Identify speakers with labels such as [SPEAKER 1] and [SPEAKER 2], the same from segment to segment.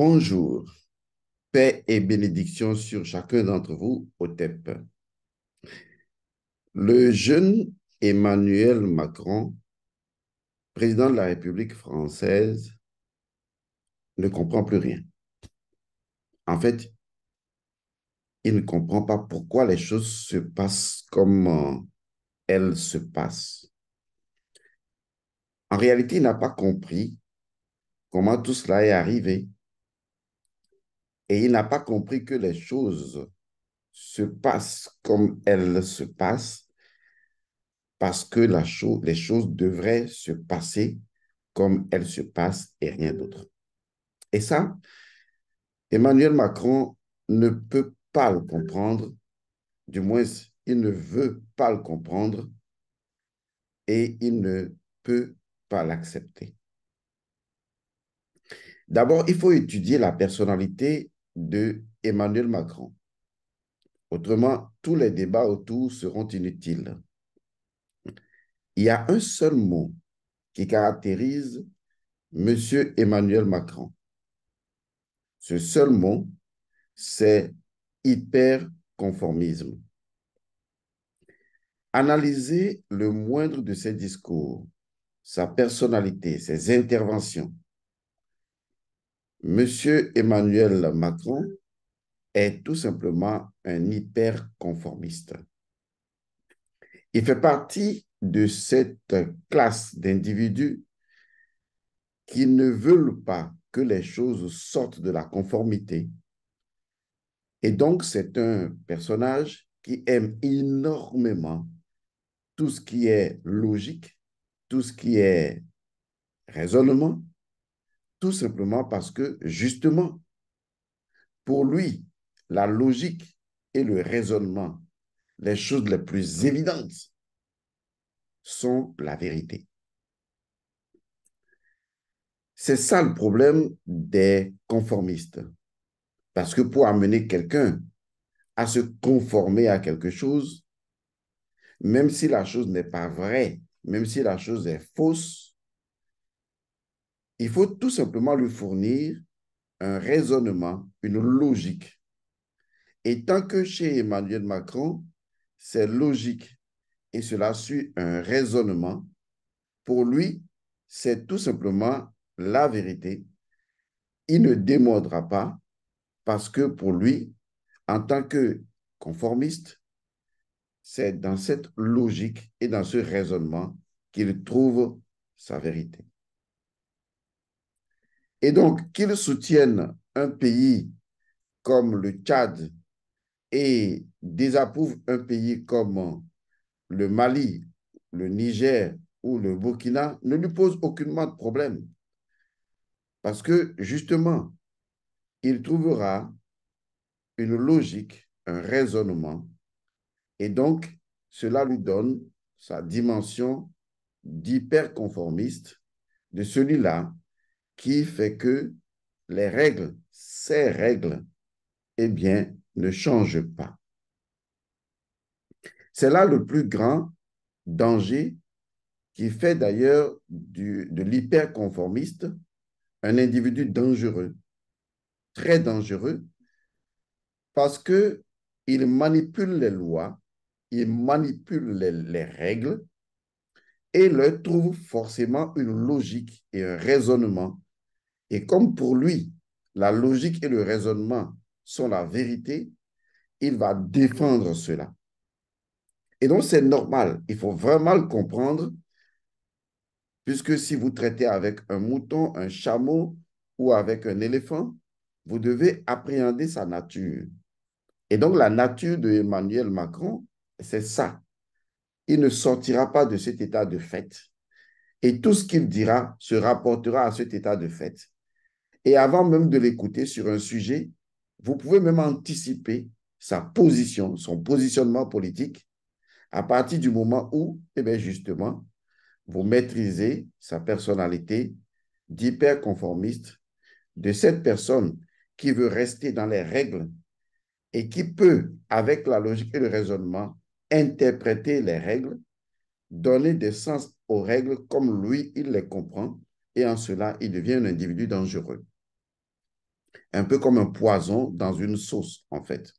[SPEAKER 1] Bonjour, paix et bénédiction sur chacun d'entre vous au TEP. Le jeune Emmanuel Macron, président de la République française, ne comprend plus rien. En fait, il ne comprend pas pourquoi les choses se passent comme euh, elles se passent. En réalité, il n'a pas compris comment tout cela est arrivé et il n'a pas compris que les choses se passent comme elles se passent parce que la les choses devraient se passer comme elles se passent et rien d'autre. Et ça, Emmanuel Macron ne peut pas le comprendre, du moins il ne veut pas le comprendre et il ne peut pas l'accepter. D'abord, il faut étudier la personnalité de Emmanuel Macron. Autrement, tous les débats autour seront inutiles. Il y a un seul mot qui caractérise M. Emmanuel Macron. Ce seul mot, c'est hyperconformisme. Analysez le moindre de ses discours, sa personnalité, ses interventions, Monsieur Emmanuel Macron est tout simplement un hyperconformiste. Il fait partie de cette classe d'individus qui ne veulent pas que les choses sortent de la conformité. Et donc, c'est un personnage qui aime énormément tout ce qui est logique, tout ce qui est raisonnement, tout simplement parce que, justement, pour lui, la logique et le raisonnement, les choses les plus évidentes, sont la vérité. C'est ça le problème des conformistes. Parce que pour amener quelqu'un à se conformer à quelque chose, même si la chose n'est pas vraie, même si la chose est fausse, il faut tout simplement lui fournir un raisonnement, une logique. Et tant que chez Emmanuel Macron, c'est logique et cela suit un raisonnement, pour lui, c'est tout simplement la vérité. Il ne démordra pas parce que pour lui, en tant que conformiste, c'est dans cette logique et dans ce raisonnement qu'il trouve sa vérité. Et donc, qu'il soutienne un pays comme le Tchad et désapprouve un pays comme le Mali, le Niger ou le Burkina, ne lui pose aucunement de problème. Parce que justement, il trouvera une logique, un raisonnement, et donc cela lui donne sa dimension d'hyperconformiste, de celui-là qui fait que les règles, ces règles, eh bien, ne changent pas. C'est là le plus grand danger qui fait d'ailleurs de l'hyperconformiste un individu dangereux, très dangereux, parce qu'il manipule les lois, il manipule les, règles et leur trouve forcément une logique et un raisonnement et comme pour lui, la logique et le raisonnement sont la vérité, il va défendre cela. Et donc, c'est normal. Il faut vraiment le comprendre, puisque si vous traitez avec un mouton, un chameau ou avec un éléphant, vous devez appréhender sa nature. Et donc, la nature de Emmanuel Macron, c'est ça. Il ne sortira pas de cet état de fait. Et tout ce qu'il dira se rapportera à cet état de fait. Et avant même de l'écouter sur un sujet, vous pouvez même anticiper sa position, son positionnement politique, à partir du moment où, eh bien justement, vous maîtrisez sa personnalité d'hyperconformiste, de cette personne qui veut rester dans les règles et qui peut, avec la logique et le raisonnement, interpréter les règles, donner des sens aux règles comme lui, il les comprend, et en cela, il devient un individu dangereux. Un peu comme un poison dans une sauce, en fait.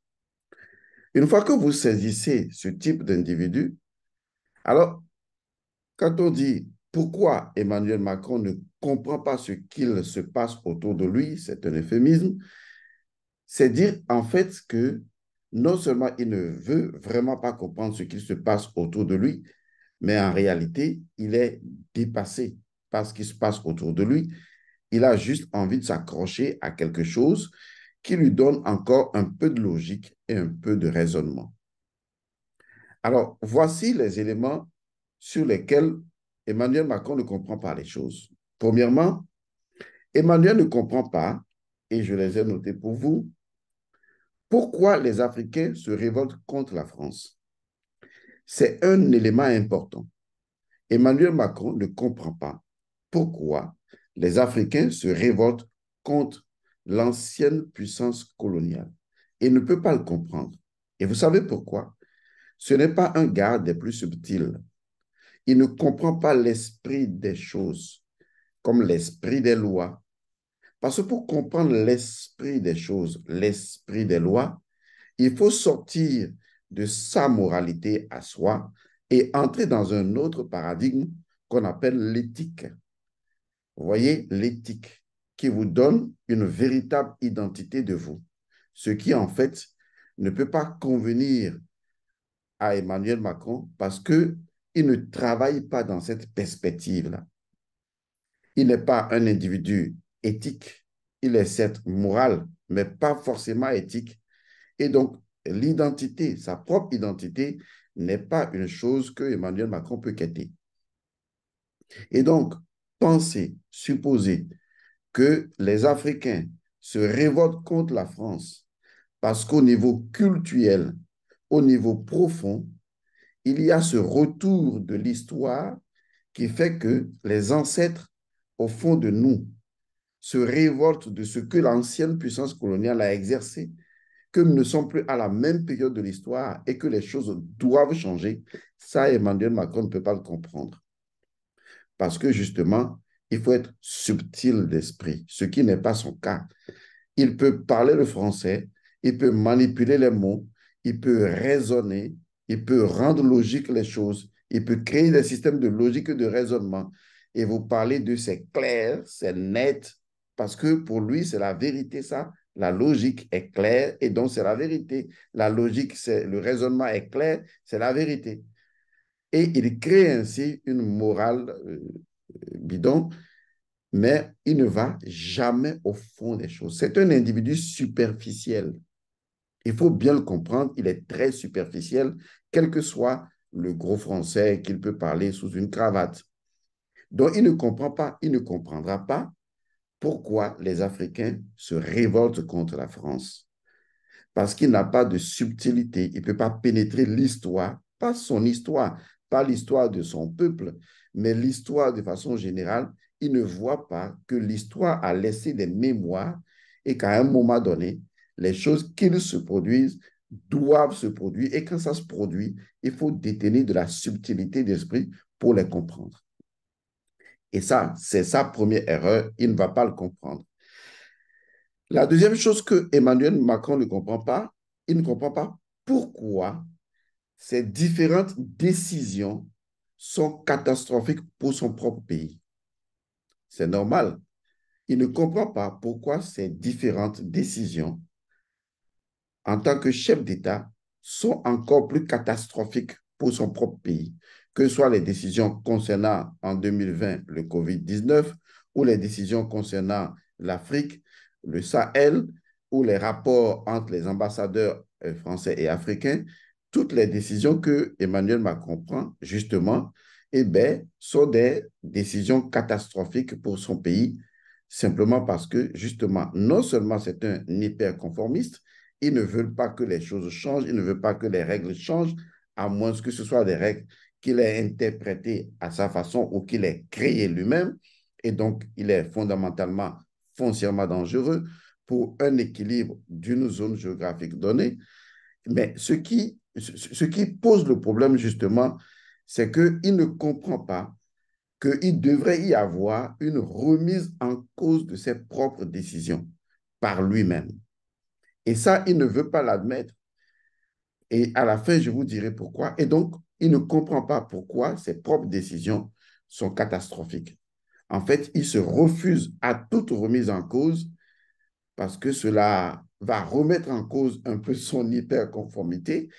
[SPEAKER 1] Une fois que vous saisissez ce type d'individu, alors, quand on dit pourquoi Emmanuel Macron ne comprend pas ce qu'il se passe autour de lui, c'est un euphémisme, c'est dire en fait que non seulement il ne veut vraiment pas comprendre ce qu'il se passe autour de lui, mais en réalité, il est dépassé parce qu'il se passe autour de lui. Il a juste envie de s'accrocher à quelque chose qui lui donne encore un peu de logique et un peu de raisonnement. Alors, voici les éléments sur lesquels Emmanuel Macron ne comprend pas les choses. Premièrement, Emmanuel ne comprend pas, et je les ai notés pour vous, pourquoi les Africains se révoltent contre la France. C'est un élément important. Emmanuel Macron ne comprend pas pourquoi les Africains se révoltent contre l'ancienne puissance coloniale Il ne peut pas le comprendre. Et vous savez pourquoi Ce n'est pas un gars des plus subtils. Il ne comprend pas l'esprit des choses comme l'esprit des lois. Parce que pour comprendre l'esprit des choses, l'esprit des lois, il faut sortir de sa moralité à soi et entrer dans un autre paradigme qu'on appelle l'éthique. Vous voyez l'éthique qui vous donne une véritable identité de vous, ce qui en fait ne peut pas convenir à Emmanuel Macron parce que il ne travaille pas dans cette perspective-là. Il n'est pas un individu éthique, il est certes moral, mais pas forcément éthique. Et donc, l'identité, sa propre identité, n'est pas une chose que Emmanuel Macron peut quitter. Et donc, penser, supposer que les Africains se révoltent contre la France parce qu'au niveau culturel, au niveau profond, il y a ce retour de l'histoire qui fait que les ancêtres, au fond de nous, se révoltent de ce que l'ancienne puissance coloniale a exercé, que nous ne sommes plus à la même période de l'histoire et que les choses doivent changer. Ça, Emmanuel Macron ne peut pas le comprendre. Parce que justement, il faut être subtil d'esprit, ce qui n'est pas son cas. Il peut parler le français, il peut manipuler les mots, il peut raisonner, il peut rendre logique les choses, il peut créer des systèmes de logique et de raisonnement. Et vous parlez de c'est clair, c'est net, parce que pour lui, c'est la vérité, ça. La logique est claire et donc c'est la vérité. La logique, c'est le raisonnement est clair, c'est la vérité. Et il crée ainsi une morale euh, bidon, mais il ne va jamais au fond des choses. C'est un individu superficiel. Il faut bien le comprendre, il est très superficiel, quel que soit le gros français qu'il peut parler sous une cravate. Donc, il ne comprend pas, il ne comprendra pas pourquoi les Africains se révoltent contre la France. Parce qu'il n'a pas de subtilité, il ne peut pas pénétrer l'histoire, pas son histoire, pas l'histoire de son peuple, mais l'histoire de façon générale, il ne voit pas que l'histoire a laissé des mémoires et qu'à un moment donné, les choses qu'il se produisent doivent se produire. Et quand ça se produit, il faut détenir de la subtilité d'esprit pour les comprendre. Et ça, c'est sa première erreur. Il ne va pas le comprendre. La deuxième chose que Emmanuel Macron ne comprend pas, il ne comprend pas pourquoi ces différentes décisions sont catastrophiques pour son propre pays. C'est normal. Il ne comprend pas pourquoi ces différentes décisions, en tant que chef d'État, sont encore plus catastrophiques pour son propre pays, que ce soit les décisions concernant en 2020 le COVID-19 ou les décisions concernant l'Afrique, le Sahel ou les rapports entre les ambassadeurs euh, français et africains toutes les décisions que Emmanuel Macron prend, justement, eh ben, sont des décisions catastrophiques pour son pays, simplement parce que, justement, non seulement c'est un hyperconformiste, il ne veut pas que les choses changent, il ne veut pas que les règles changent, à moins que ce soit des règles qu'il ait interprétées à sa façon ou qu'il ait créées lui-même. Et donc, il est fondamentalement, foncièrement dangereux pour un équilibre d'une zone géographique donnée. Mais ce qui ce qui pose le problème justement, c'est qu'il ne comprend pas qu'il devrait y avoir une remise en cause de ses propres décisions par lui-même. Et ça, il ne veut pas l'admettre. Et à la fin, je vous dirai pourquoi. Et donc, il ne comprend pas pourquoi ses propres décisions sont catastrophiques. En fait, il se refuse à toute remise en cause parce que cela va remettre en cause un peu son hyperconformité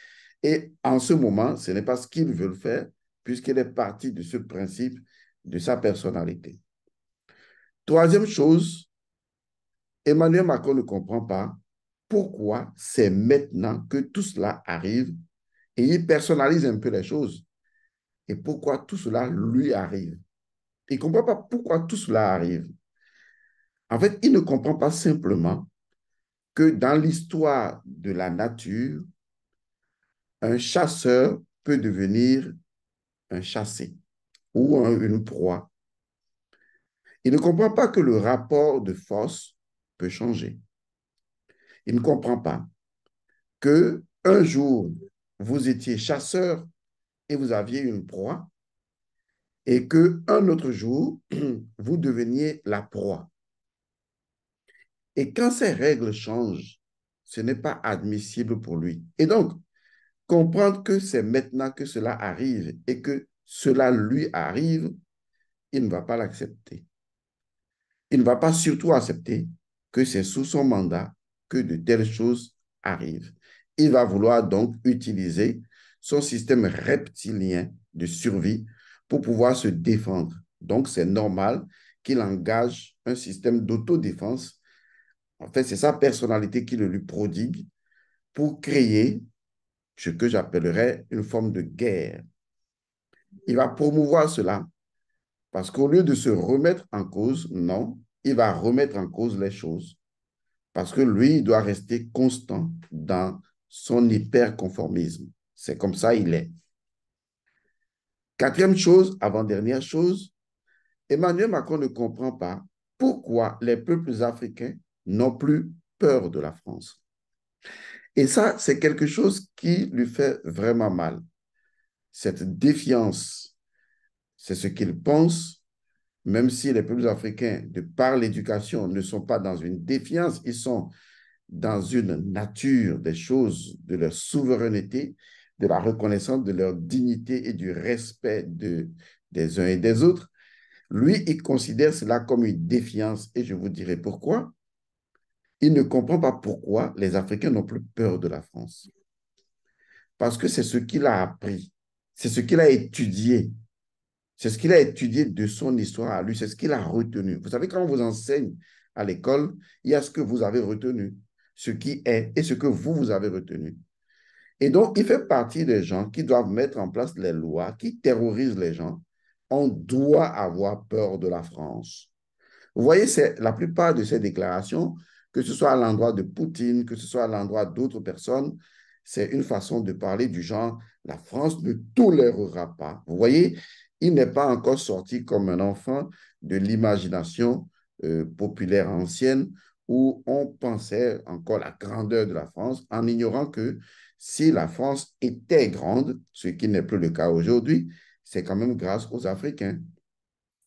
[SPEAKER 1] et en ce moment, ce n'est pas ce qu'il veut faire, puisqu'il est parti de ce principe de sa personnalité. Troisième chose, Emmanuel Macron ne comprend pas pourquoi c'est maintenant que tout cela arrive et il personnalise un peu les choses et pourquoi tout cela lui arrive. Il ne comprend pas pourquoi tout cela arrive. En fait, il ne comprend pas simplement que dans l'histoire de la nature, un chasseur peut devenir un chassé ou une proie. Il ne comprend pas que le rapport de force peut changer. Il ne comprend pas que un jour vous étiez chasseur et vous aviez une proie et que un autre jour vous deveniez la proie. Et quand ces règles changent, ce n'est pas admissible pour lui. Et donc, comprendre que c'est maintenant que cela arrive et que cela lui arrive, il ne va pas l'accepter. Il ne va pas surtout accepter que c'est sous son mandat que de telles choses arrivent. Il va vouloir donc utiliser son système reptilien de survie pour pouvoir se défendre. Donc, c'est normal qu'il engage un système d'autodéfense. En fait, c'est sa personnalité qui le lui prodigue pour créer ce que j'appellerais une forme de guerre. Il va promouvoir cela parce qu'au lieu de se remettre en cause, non, il va remettre en cause les choses parce que lui, il doit rester constant dans son hyperconformisme. C'est comme ça il est. Quatrième chose, avant-dernière chose, Emmanuel Macron ne comprend pas pourquoi les peuples africains n'ont plus peur de la France. Et ça, c'est quelque chose qui lui fait vraiment mal. Cette défiance, c'est ce qu'il pense, même si les peuples africains, de par l'éducation, ne sont pas dans une défiance, ils sont dans une nature des choses, de leur souveraineté, de la reconnaissance de leur dignité et du respect des uns et des autres. Lui, il considère cela comme une défiance et je vous dirai pourquoi il ne comprend pas pourquoi les Africains n'ont plus peur de la France. Parce que c'est ce qu'il a appris, c'est ce qu'il a étudié, c'est ce qu'il a étudié de son histoire à lui, c'est ce qu'il a retenu. Vous savez, quand on vous enseigne à l'école, il y a ce que vous avez retenu, ce qui est et ce que vous, vous avez retenu. Et donc, il fait partie des gens qui doivent mettre en place les lois qui terrorisent les gens. On doit avoir peur de la France. Vous voyez, c'est la plupart de ces déclarations que ce soit à l'endroit de Poutine, que ce soit à l'endroit d'autres personnes, c'est une façon de parler du genre la France ne tolérera pas. Vous voyez, il n'est pas encore sorti comme un enfant de l'imagination euh, populaire ancienne où on pensait encore la grandeur de la France en ignorant que si la France était grande, ce qui n'est plus le cas aujourd'hui, c'est quand même grâce aux Africains.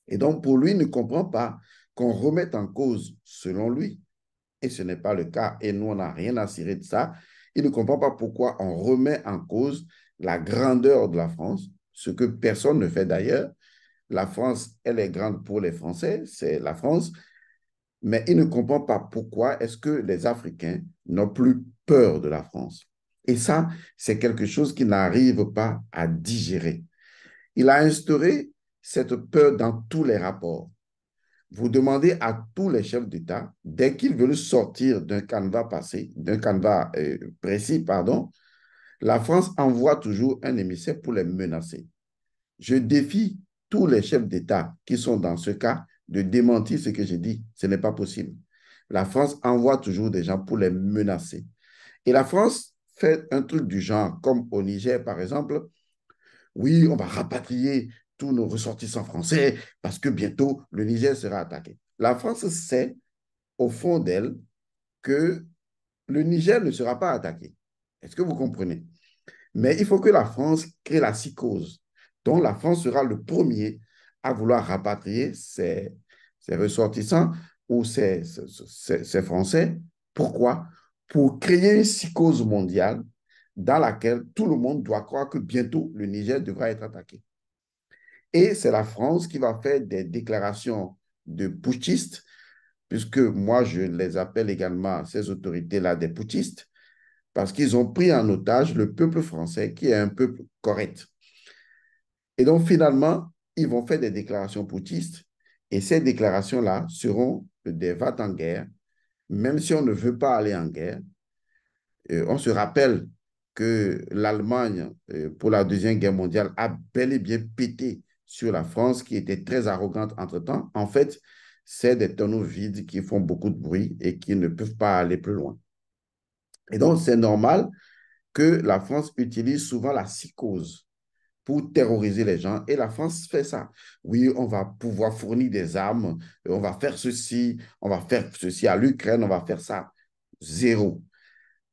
[SPEAKER 1] Et donc, pour lui, il ne comprend pas qu'on remette en cause, selon lui, et ce n'est pas le cas, et nous, on n'a rien à cirer de ça. Il ne comprend pas pourquoi on remet en cause la grandeur de la France, ce que personne ne fait d'ailleurs. La France, elle est grande pour les Français, c'est la France, mais il ne comprend pas pourquoi est-ce que les Africains n'ont plus peur de la France. Et ça, c'est quelque chose qu'il n'arrive pas à digérer. Il a instauré cette peur dans tous les rapports vous demandez à tous les chefs d'État, dès qu'ils veulent sortir d'un canevas passé, d'un canevas euh, précis, pardon, la France envoie toujours un émissaire pour les menacer. Je défie tous les chefs d'État qui sont dans ce cas de démentir ce que j'ai dit. Ce n'est pas possible. La France envoie toujours des gens pour les menacer. Et la France fait un truc du genre, comme au Niger, par exemple. Oui, on va rapatrier tous nos ressortissants français parce que bientôt le Niger sera attaqué. La France sait au fond d'elle que le Niger ne sera pas attaqué. Est-ce que vous comprenez Mais il faut que la France crée la psychose dont la France sera le premier à vouloir rapatrier ses, ressortissants ou ses Français. Pourquoi Pour créer une psychose mondiale dans laquelle tout le monde doit croire que bientôt le Niger devra être attaqué. Et c'est la France qui va faire des déclarations de putschistes, puisque moi, je les appelle également, ces autorités-là, des putschistes, parce qu'ils ont pris en otage le peuple français, qui est un peuple correct. Et donc, finalement, ils vont faire des déclarations putschistes, et ces déclarations-là seront des vats en guerre, même si on ne veut pas aller en guerre. Euh, on se rappelle que l'Allemagne, euh, pour la Deuxième Guerre mondiale, a bel et bien pété sur la France qui était très arrogante entre-temps, en fait, c'est des tonneaux vides qui font beaucoup de bruit et qui ne peuvent pas aller plus loin. Et donc, c'est normal que la France utilise souvent la psychose pour terroriser les gens. Et la France fait ça. Oui, on va pouvoir fournir des armes, on va faire ceci, on va faire ceci à l'Ukraine, on va faire ça. Zéro.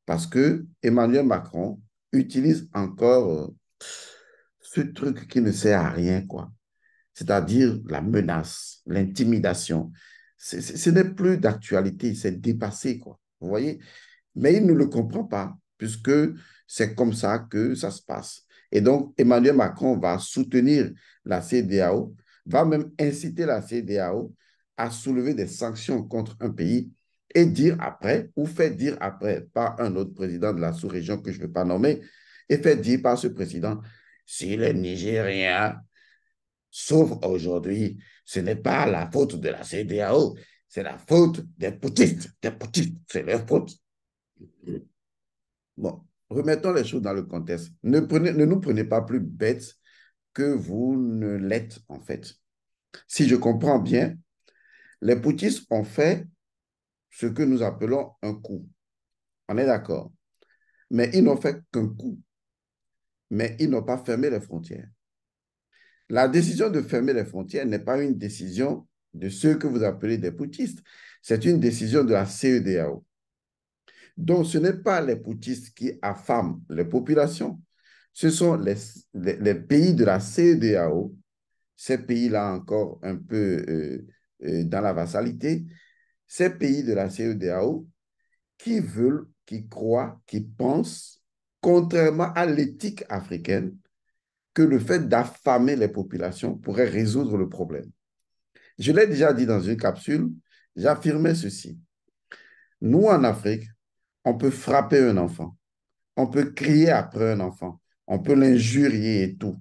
[SPEAKER 1] Parce que Emmanuel Macron utilise encore... Euh, ce truc qui ne sert à rien, quoi. C'est-à-dire la menace, l'intimidation. Ce n'est plus d'actualité, c'est dépassé, quoi. Vous voyez Mais il ne le comprend pas, puisque c'est comme ça que ça se passe. Et donc, Emmanuel Macron va soutenir la CDAO, va même inciter la CDAO à soulever des sanctions contre un pays et dire après, ou faire dire après par un autre président de la sous-région que je ne veux pas nommer, et faire dire par ce président, si les Nigériens souffrent aujourd'hui, ce n'est pas la faute de la CDAO, c'est la faute des poutistes. Des poutistes, c'est leur faute. Bon, remettons les choses dans le contexte. Ne, prenez, ne nous prenez pas plus bêtes que vous ne l'êtes, en fait. Si je comprends bien, les poutistes ont fait ce que nous appelons un coup. On est d'accord. Mais ils n'ont fait qu'un coup mais ils n'ont pas fermé les frontières. La décision de fermer les frontières n'est pas une décision de ceux que vous appelez des poutistes, c'est une décision de la CEDAO. Donc, ce n'est pas les poutistes qui affament les populations, ce sont les, pays de la CEDAO, ces pays-là encore un peu euh, euh, dans la vassalité, ces pays de la CEDAO qui veulent, qui croient, qui pensent contrairement à l'éthique africaine, que le fait d'affamer les populations pourrait résoudre le problème. Je l'ai déjà dit dans une capsule, j'affirmais ceci. Nous, en Afrique, on peut frapper un enfant, on peut crier après un enfant, on peut l'injurier et tout.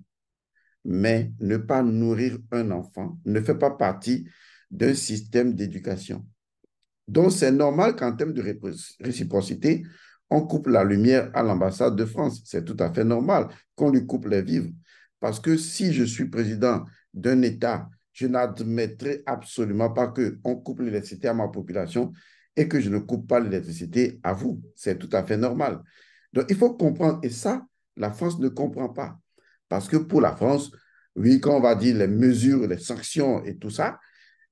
[SPEAKER 1] Mais ne pas nourrir un enfant ne fait pas partie d'un système d'éducation. Donc, c'est normal qu'en termes de réciprocité, on coupe la lumière à l'ambassade de France. C'est tout à fait normal qu'on lui coupe les vivres. Parce que si je suis président d'un État, je n'admettrai absolument pas qu'on coupe l'électricité à ma population et que je ne coupe pas l'électricité à vous. C'est tout à fait normal. Donc, il faut comprendre. Et ça, la France ne comprend pas. Parce que pour la France, oui, quand on va dire les mesures, les sanctions et tout ça,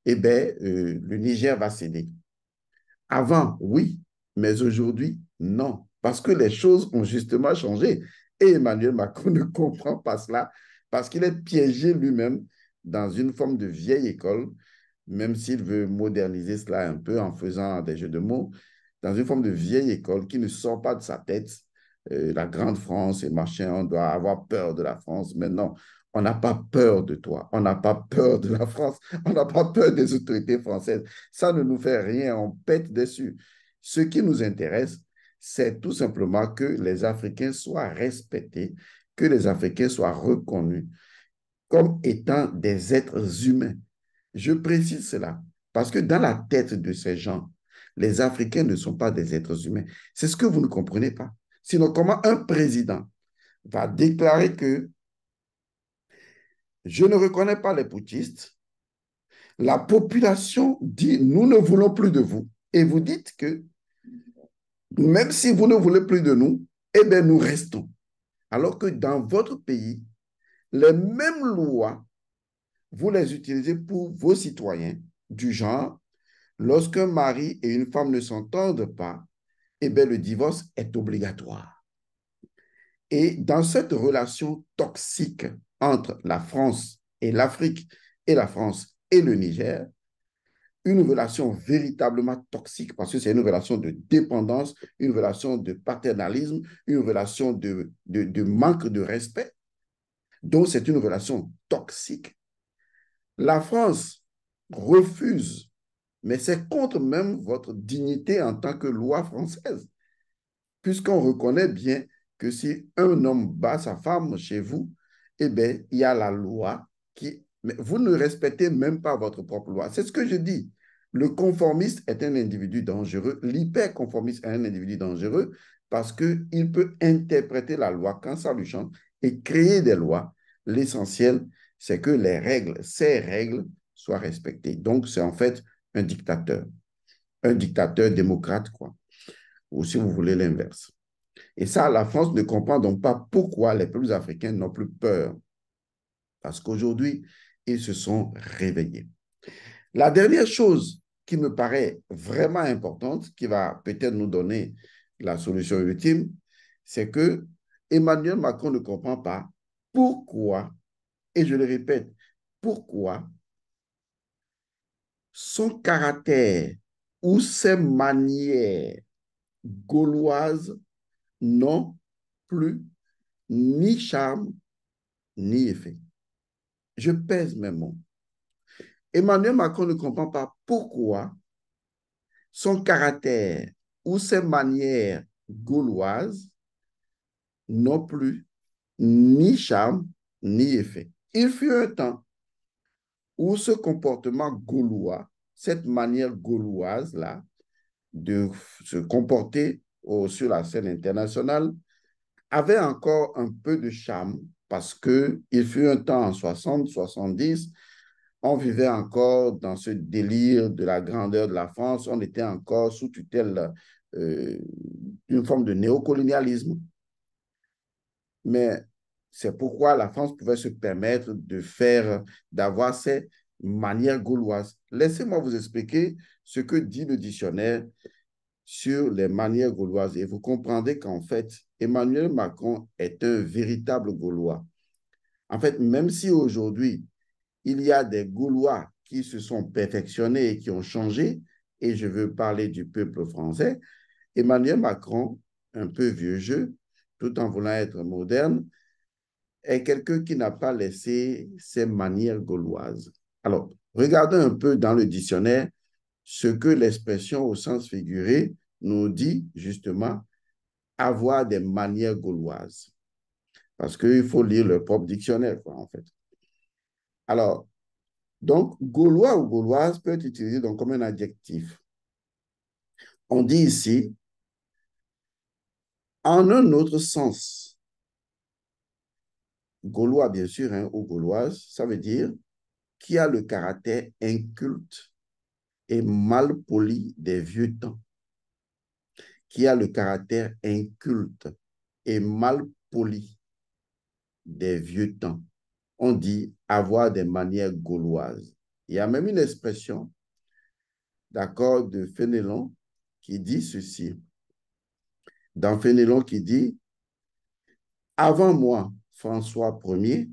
[SPEAKER 1] eh bien, euh, le Niger va céder. Avant, oui, mais aujourd'hui, non, parce que les choses ont justement changé. Et Emmanuel Macron ne comprend pas cela parce qu'il est piégé lui-même dans une forme de vieille école, même s'il veut moderniser cela un peu en faisant des jeux de mots, dans une forme de vieille école qui ne sort pas de sa tête. Euh, la grande France et machin, on doit avoir peur de la France. Mais non, on n'a pas peur de toi, on n'a pas peur de la France, on n'a pas peur des autorités françaises. Ça ne nous fait rien, on pète dessus. Ce qui nous intéresse, c'est tout simplement que les Africains soient respectés, que les Africains soient reconnus comme étant des êtres humains. Je précise cela parce que dans la tête de ces gens, les Africains ne sont pas des êtres humains. C'est ce que vous ne comprenez pas. Sinon, comment un président va déclarer que je ne reconnais pas les putschistes, la population dit nous ne voulons plus de vous, et vous dites que même si vous ne voulez plus de nous, eh bien, nous restons. Alors que dans votre pays, les mêmes lois, vous les utilisez pour vos citoyens, du genre, lorsqu'un mari et une femme ne s'entendent pas, eh bien, le divorce est obligatoire. Et dans cette relation toxique entre la France et l'Afrique et la France et le Niger, une relation véritablement toxique parce que c'est une relation de dépendance, une relation de paternalisme, une relation de, de, manque de respect. Donc, c'est une relation toxique. La France refuse, mais c'est contre même votre dignité en tant que loi française, puisqu'on reconnaît bien que si un homme bat sa femme chez vous, eh bien, il y a la loi qui... vous ne respectez même pas votre propre loi. C'est ce que je dis. Le conformiste est un individu dangereux, l'hyperconformiste est un individu dangereux parce qu'il peut interpréter la loi quand ça lui chante et créer des lois. L'essentiel, c'est que les règles, ces règles, soient respectées. Donc, c'est en fait un dictateur, un dictateur démocrate, quoi, ou si vous voulez l'inverse. Et ça, la France ne comprend donc pas pourquoi les peuples africains n'ont plus peur. Parce qu'aujourd'hui, ils se sont réveillés. La dernière chose qui me paraît vraiment importante, qui va peut-être nous donner la solution ultime, c'est que Emmanuel Macron ne comprend pas pourquoi, et je le répète, pourquoi son caractère ou ses manières gauloises n'ont plus ni charme ni effet. Je pèse mes mots. Emmanuel Macron ne comprend pas pourquoi son caractère ou ses manières gauloises n'ont plus ni charme ni effet. Il fut un temps où ce comportement gaulois, cette manière gauloise-là de se comporter sur la scène internationale, avait encore un peu de charme parce qu'il fut un temps en 60, 70 on vivait encore dans ce délire de la grandeur de la France, on était encore sous tutelle euh, d'une forme de néocolonialisme. Mais c'est pourquoi la France pouvait se permettre de faire, d'avoir ces manières gauloises. Laissez-moi vous expliquer ce que dit le dictionnaire sur les manières gauloises et vous comprendrez qu'en fait, Emmanuel Macron est un véritable gaulois. En fait, même si aujourd'hui, il y a des Gaulois qui se sont perfectionnés et qui ont changé, et je veux parler du peuple français. Emmanuel Macron, un peu vieux jeu, tout en voulant être moderne, est quelqu'un qui n'a pas laissé ses manières gauloises. Alors, regardons un peu dans le dictionnaire ce que l'expression au sens figuré nous dit justement avoir des manières gauloises. Parce qu'il faut lire le propre dictionnaire, en fait. Alors, donc, Gaulois ou Gauloise peut être utilisé donc comme un adjectif. On dit ici, en un autre sens, Gaulois, bien sûr, hein, ou Gauloise, ça veut dire qui a le caractère inculte et mal poli des vieux temps. Qui a le caractère inculte et mal poli des vieux temps on dit avoir des manières gauloises. Il y a même une expression, d'accord, de Fénelon qui dit ceci. Dans Fénelon qui dit, avant moi, François Ier,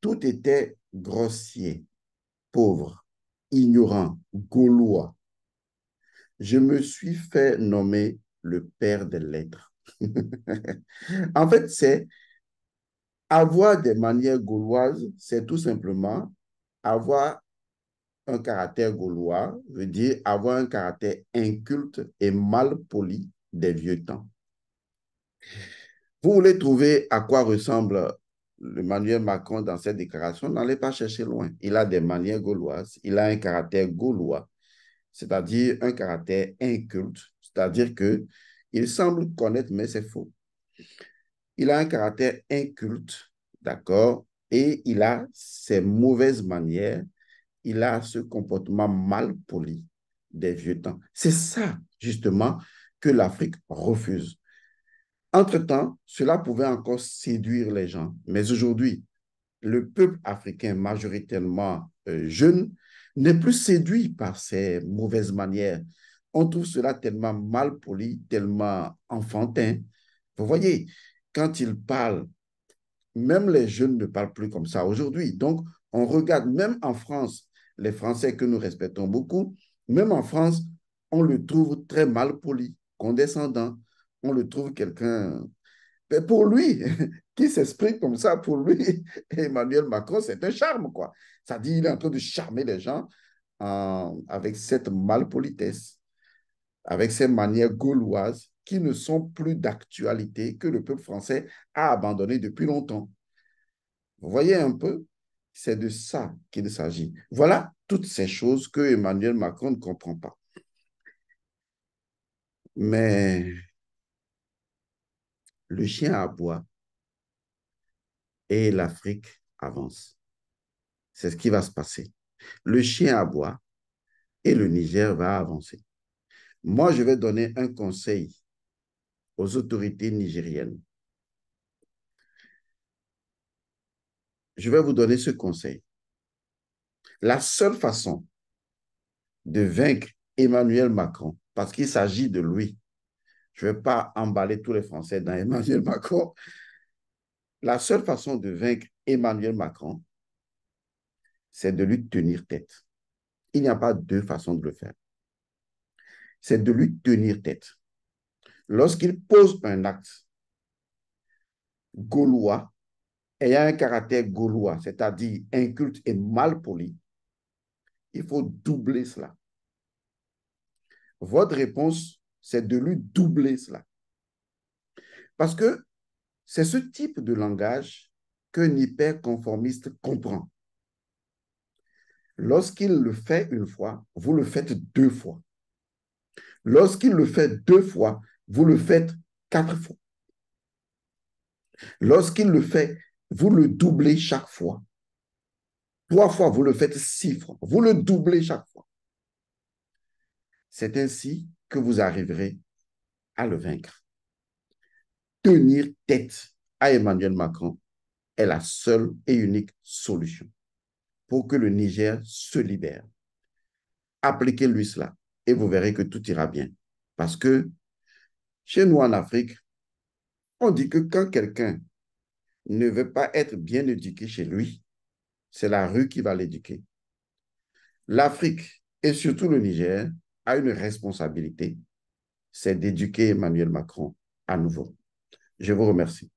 [SPEAKER 1] tout était grossier, pauvre, ignorant, gaulois. Je me suis fait nommer le père des lettres. en fait, c'est avoir des manières gauloises, c'est tout simplement avoir un caractère gaulois, veut dire avoir un caractère inculte et mal poli des vieux temps. Vous voulez trouver à quoi ressemble Emmanuel Macron dans cette déclaration, n'allez pas chercher loin. Il a des manières gauloises, il a un caractère gaulois, c'est-à-dire un caractère inculte, c'est-à-dire que il semble connaître, mais c'est faux il a un caractère inculte, d'accord, et il a ses mauvaises manières, il a ce comportement mal poli des vieux temps. C'est ça, justement, que l'Afrique refuse. Entre-temps, cela pouvait encore séduire les gens, mais aujourd'hui, le peuple africain majoritairement euh, jeune n'est plus séduit par ces mauvaises manières. On trouve cela tellement mal poli, tellement enfantin. Vous voyez, quand il parle, même les jeunes ne parlent plus comme ça aujourd'hui. Donc, on regarde même en France, les Français que nous respectons beaucoup, même en France, on le trouve très mal poli, condescendant. On le trouve quelqu'un. Mais pour lui, qui s'exprime comme ça, pour lui, Emmanuel Macron, c'est un charme, quoi. Ça dit, il est en train de charmer les gens euh, avec cette malpolitesse avec ces manières gauloises qui ne sont plus d'actualité, que le peuple français a abandonné depuis longtemps. Vous voyez un peu, c'est de ça qu'il s'agit. Voilà toutes ces choses que Emmanuel Macron ne comprend pas. Mais le chien aboie et l'Afrique avance. C'est ce qui va se passer. Le chien aboie et le Niger va avancer. Moi, je vais donner un conseil aux autorités nigériennes. Je vais vous donner ce conseil. La seule façon de vaincre Emmanuel Macron, parce qu'il s'agit de lui, je ne vais pas emballer tous les Français dans Emmanuel Macron, la seule façon de vaincre Emmanuel Macron, c'est de lui tenir tête. Il n'y a pas deux façons de le faire c'est de lui tenir tête. Lorsqu'il pose un acte gaulois, ayant un caractère gaulois, c'est-à-dire inculte et mal poli, il faut doubler cela. Votre réponse, c'est de lui doubler cela. Parce que c'est ce type de langage qu'un hyperconformiste comprend. Lorsqu'il le fait une fois, vous le faites deux fois. Lorsqu'il le fait deux fois, vous le faites quatre fois. Lorsqu'il le fait, vous le doublez chaque fois. Trois fois, vous le faites six fois. Vous le doublez chaque fois. C'est ainsi que vous arriverez à le vaincre. Tenir tête à Emmanuel Macron est la seule et unique solution pour que le Niger se libère. Appliquez-lui cela et vous verrez que tout ira bien. Parce que chez nous en Afrique, on dit que quand quelqu'un ne veut pas être bien éduqué chez lui, c'est la rue qui va l'éduquer. L'Afrique et surtout le Niger a une responsabilité, c'est d'éduquer Emmanuel Macron à nouveau. Je vous remercie.